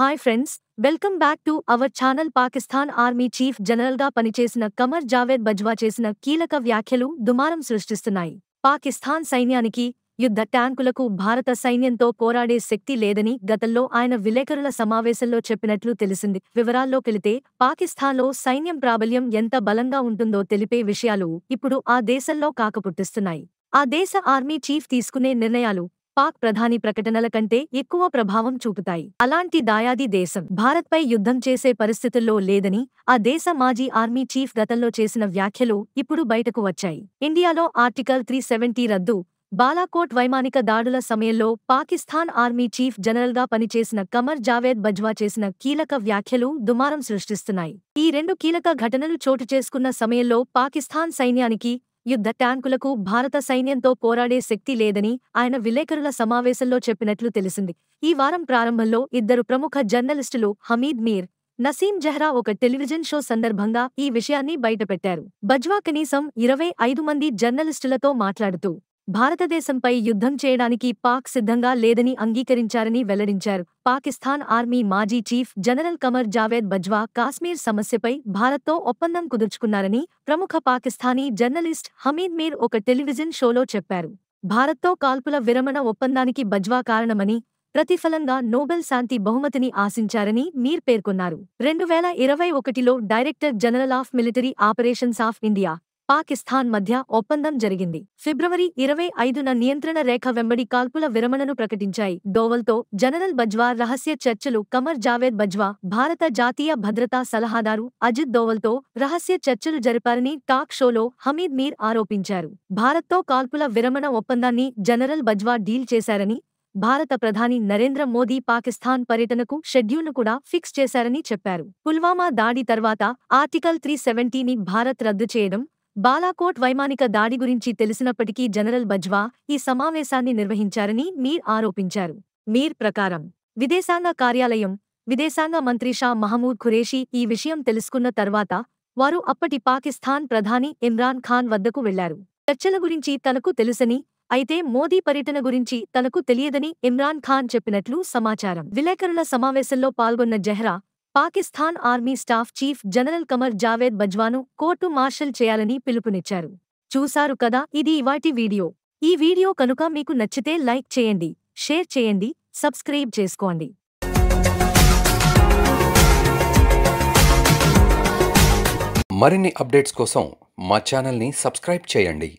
hi friends welcome back to our channel Pakistan army chief జనరల్గా పనిచేసిన comer Javed Bajwa చేసిన కీలక వ్యాఖ్యలు దుమారం సృష్టిస్తున్నాయి పాకిస్తాన్ సైన్యానికి యుద్ధ ట్యాంకులకు భారత సైన్యంతో పోరాడే శక్తి లేదని గతంలో ఆయన విలేకరుల సమావేశంలో చెప్పినట్లు తెలిసింది వివరాల్లోకెళితే పాకిస్తాన్లో సైన్యం ప్రాబల్యం ఎంత బలంగా ఉంటుందో తెలిపే విషయాలు ఇప్పుడు ఆ దేశంలో కాకపుట్టిస్తున్నాయి ఆ దేశ ఆర్మీ చీఫ్ తీసుకునే నిర్ణయాలు పాక్ ప్రధాని ప్రకటనల కంటే ఎక్కువ ప్రభావం చూపుతాయి అలాంటి దాయాది దేశం భారత్పై యుద్ధం చేసే పరిస్థితుల్లో లేదని ఆ దేశ మాజీ ఆర్మీ చీఫ్ గతంలో చేసిన వ్యాఖ్యలు ఇప్పుడు బయటకు వచ్చాయి ఇండియాలో ఆర్టికల్ త్రీ సెవెంటీ రద్దు బాలాకోట్ వైమానిక దాడుల సమయంలో పాకిస్తాన్ ఆర్మీ చీఫ్ జనరల్గా పనిచేసిన కమర్ జావేద్ బజ్వా చేసిన కీలక వ్యాఖ్యలు దుమారం సృష్టిస్తున్నాయి ఈ రెండు కీలక ఘటనలు చోటు చేసుకున్న సమయంలో పాకిస్తాన్ సైన్యానికి యుద్ధ ట్యాంకులకు భారత సైన్యంతో పోరాడే శక్తి లేదని ఆయన విలేకరుల సమావేశంలో చెప్పినట్లు తెలిసింది ఈ వారం ప్రారంభంలో ఇద్దరు ప్రముఖ జర్నలిస్టులు హమీద్ మీర్ నసీం జెహ్రా ఒక టెలివిజన్ షో సందర్భంగా ఈ విషయాన్ని బయటపెట్టారు బజ్వా కనీసం ఇరవై ఐదు మంది జర్నలిస్టులతో మాట్లాడుతూ భారతదేశంపై యుద్ధం చేయడానికి పాక్ సిద్ధంగా లేదని అంగీకరించారని వెల్లడించారు పాకిస్తాన్ ఆర్మీ మాజీ చీఫ్ జనరల్ కమర్ జావేద్ బజ్వా కాశ్మీర్ సమస్యపై భారత్తో ఒప్పందం కుదుర్చుకున్నారని ప్రముఖ పాకిస్తానీ జర్నలిస్ట్ హమీద్ మీర్ ఒక టెలివిజన్ షోలో చెప్పారు భారత్తో కాల్పుల విరమణ ఒప్పందానికి బజ్వా కారణమని ప్రతిఫలంగా నోబెల్ శాంతి బహుమతిని ఆశించారని మీర్ పేర్కొన్నారు రెండు వేల ఇరవై ఒకటిలో director general of military operations of India Pakistan మధ్య ఒప్పందం జరిగింది ఫిబ్రవరి ఇరవై ఐదున నియంత్రణ రేఖ వెంబడి కాల్పుల విరమణను ప్రకటించాయి డోవల్తో జనరల్ బజ్వా రహస్య చర్చలు కమర్ జావేద్ బజ్వా భారత జాతీయ భద్రతా సలహాదారు అజిత్ డోవల్తో రహస్య చర్చలు జరిపారని టాక్ షోలో హమీద్ మీర్ ఆరోపించారు భారత్తో కాల్పుల విరమణ ఒప్పందాన్ని జనరల్ బజ్వా డీల్ చేశారని భారత ప్రధాని నరేంద్ర మోదీ పాకిస్తాన్ పర్యటనకు షెడ్యూల్ను కూడా ఫిక్స్ చేశారని చెప్పారు పుల్వామా దాడి తర్వాత ఆర్టికల్ త్రీ సెవెంటీని భారత్ రద్దు చేయడం బాలాకోట్ వైమానిక దాడి గురించి తెలిసినప్పటికీ జనరల్ బజ్వా ఈ సమావేశాన్ని నిర్వహించారని మీర్ ఆరోపించారు మీర్ ప్రకారం విదేశాంగ కార్యాలయం విదేశాంగ మంత్రి షా మహమూద్ ఖురేషీ ఈ విషయం తెలుసుకున్న తర్వాత వారు అప్పటి పాకిస్తాన్ ప్రధాని ఇమ్రాన్ ఖాన్ వద్దకు వెళ్లారు చర్చల గురించి తనకు తెలుసని అయితే మోదీ పర్యటన గురించి తనకు తెలియదని ఇమ్రాన్ ఖాన్ చెప్పినట్లు సమాచారం విలేకరుల సమావేశంలో పాల్గొన్న జెహ్రా Pakistan army staff chief general Qamar Javed బజ్వాను కోర్టు మార్షల్ చేయాలని పిలుపునిచ్చారు చూశారు కదా ఇది ఇవాటి వీడియో ఈ వీడియో కనుక మీకు నచ్చితే లైక్ చేయండి షేర్ చేయండి సబ్స్క్రైబ్ చేసుకోండి మరిన్ని అప్డేట్స్ కోసం మా ఛానల్ని సబ్స్క్రైబ్ చేయండి